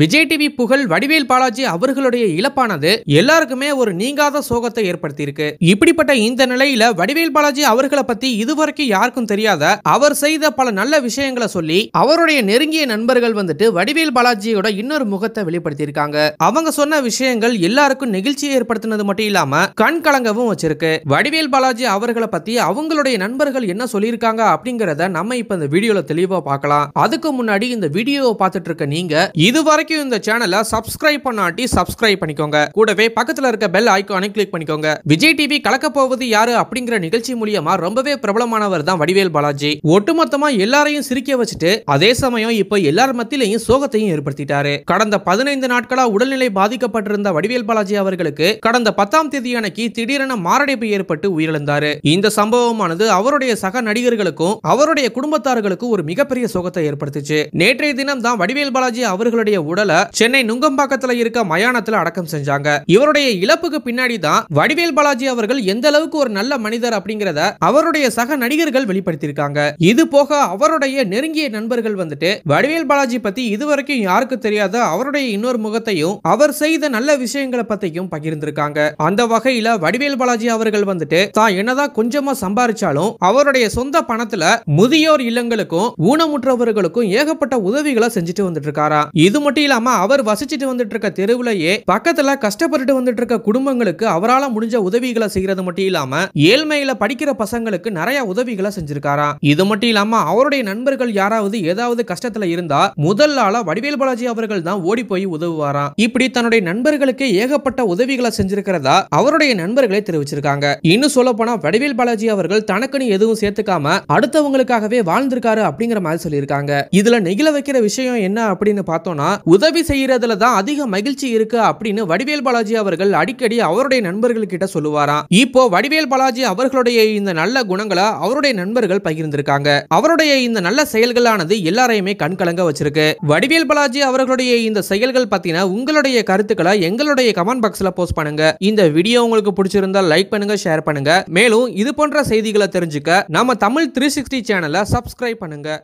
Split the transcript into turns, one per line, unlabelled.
Vijay TV புகழ் வடிவேல் பாலாஜி அவர்களுடைய இழப்பானது எல்லாருக்குமே ஒரு நீங்காத சோகத்தை ஏற்படுத்தியிருக்கு இப்படிப்பட்ட இந்த நிலையில வடிவேல் பாலாஜி அவர்களை பத்தி இதுவரைக்கும் யாருக்கும் தெரியாத அவர் செய்த பல நல்ல விஷயங்களை சொல்லி அவருடைய நெருங்கிய நண்பர்கள் வந்துட்டு வடிவேல் பாலாஜியோட இன்னொரு முகத்தை வெளிப்படுத்தியிருக்காங்க அவங்க சொன்ன விஷயங்கள் எல்லாருக்கும் நெகிழ்ச்சியை ஏற்படுத்தினது மட்டும் இல்லாம கண் கலங்கவும் வச்சிருக்கு வடிவேல் பாலாஜி அவர்களை பத்தி அவங்களுடைய நண்பர்கள் என்ன சொல்லியிருக்காங்க அப்படிங்கறத நம்ம இப்ப இந்த வீடியோல தெளிவா பார்க்கலாம் அதுக்கு முன்னாடி இந்த வீடியோவை பார்த்துட்டு இருக்க நீங்க இதுவரை வரைக்கும் இந்த சேனலை சப்ஸ்கிரைப் பண்ணாட்டி சப்ஸ்கிரைப் பண்ணிக்கோங்க கூடவே பக்கத்துல இருக்க பெல் ஐக்கானை கிளிக் பண்ணிக்கோங்க விஜய் டிவி கலக்க போவது யாரு அப்படிங்கிற நிகழ்ச்சி மூலியமா ரொம்பவே பிரபலமானவர் தான் வடிவேல் பாலாஜி ஒட்டுமொத்தமா எல்லாரையும் சிரிக்க வச்சுட்டு அதே சமயம் இப்ப எல்லார் மத்தியிலையும் சோகத்தையும் ஏற்படுத்திட்டாரு கடந்த பதினைந்து நாட்களா உடல்நிலை பாதிக்கப்பட்டிருந்த வடிவேல் பாலாஜி அவர்களுக்கு கடந்த பத்தாம் தேதி அன்னைக்கு திடீரென மாரடைப்பு ஏற்பட்டு உயிரிழந்தாரு இந்த சம்பவமானது அவருடைய சக நடிகர்களுக்கும் அவருடைய குடும்பத்தார்களுக்கும் ஒரு மிகப்பெரிய சோகத்தை ஏற்படுத்துச்சு நேற்றைய தினம் தான் வடிவேல் பாலாஜி அவர்களுடைய உடலை சென்னை நுங்கம்பாக்கத்துல இருக்க மயானத்துல அடக்கம் செஞ்சாங்க இவருடைய இழப்புக்கு பின்னாடி தான் வடிவேல் பாலாஜி அவர்கள் எந்த அளவுக்கு ஒரு நல்ல மனிதர் அப்படிங்கறத அவருடைய சக நடிகர்கள் வெளிப்படுத்தியிருக்காங்க இது போக அவருடைய நெருங்கிய நண்பர்கள் வந்துட்டு வடிவேல் பாலாஜி பத்தி இதுவரைக்கும் யாருக்கு தெரியாத அவருடைய இன்னொரு முகத்தையும் அவர் செய்த நல்ல விஷயங்களை பத்தியும் பகிர்ந்திருக்காங்க அந்த வகையில வடிவேல் பாலாஜி அவர்கள் வந்துட்டு தான் என்னதான் கொஞ்சமா சம்பாரிச்சாலும் அவருடைய சொந்த பணத்துல முதியோர் இல்லங்களுக்கும் ஊனமுற்றவர்களுக்கும் ஏகப்பட்ட உதவிகளை செஞ்சுட்டு வந்துட்டு இருக்காரா இது மட்டும் மட்டும் இல்லாம அவர் வசிச்சுட்டு வந்துட்டு இருக்க தெருவுலயே பக்கத்துல கஷ்டப்பட்டுட்டு வந்துட்டு இருக்க குடும்பங்களுக்கு அவரால் முடிஞ்ச உதவிகளை செய்யறது மட்டும் இல்லாம ஏழ்மையில படிக்கிற பசங்களுக்கு நிறைய உதவிகளை செஞ்சிருக்காரா இது மட்டும் இல்லாம அவருடைய நண்பர்கள் யாராவது ஏதாவது கஷ்டத்துல இருந்தா முதல் ஆளா வடிவேல் பாலாஜி அவர்கள் தான் ஓடி போய் உதவுவாராம் இப்படி தன்னுடைய நண்பர்களுக்கு ஏகப்பட்ட உதவிகளை செஞ்சிருக்கிறதா அவருடைய நண்பர்களே தெரிவிச்சிருக்காங்க இன்னும் சொல்ல போனா வடிவேல் பாலாஜி அவர்கள் தனக்குன்னு எதுவும் சேர்த்துக்காம அடுத்தவங்களுக்காகவே வாழ்ந்திருக்காரு அப்படிங்கிற மாதிரி சொல்லியிருக்காங்க இதுல நெகிழ வைக்கிற விஷயம் என்ன அப்படின்னு பார்த்தோம்னா உதவி செய்யறதுல தான் அதிக மகிழ்ச்சி இருக்கு அப்படின்னு வடிவேல் பாலாஜி அவர்கள் அடிக்கடி அவருடைய நண்பர்கள் கிட்ட சொல்லுவாராம் இப்போ வடிவேல் பாலாஜி அவர்களுடைய இந்த நல்ல குணங்களை அவருடைய நண்பர்கள் பகிர்ந்திருக்காங்க அவருடைய இந்த நல்ல செயல்களானது எல்லாரையுமே கண்கலங்க வச்சிருக்கு வடிவேல் பாலாஜி அவர்களுடைய இந்த செயல்கள் பத்தினா உங்களுடைய கருத்துக்களை எங்களுடைய கமெண்ட் பாக்ஸ்ல போஸ்ட் பண்ணுங்க இந்த வீடியோ உங்களுக்கு பிடிச்சிருந்தா லைக் பண்ணுங்க ஷேர் பண்ணுங்க மேலும் இது போன்ற செய்திகளை தெரிஞ்சுக்க நம்ம தமிழ் த்ரீ சிக்ஸ்டி சேனலை சப்ஸ்கிரைப் பண்ணுங்க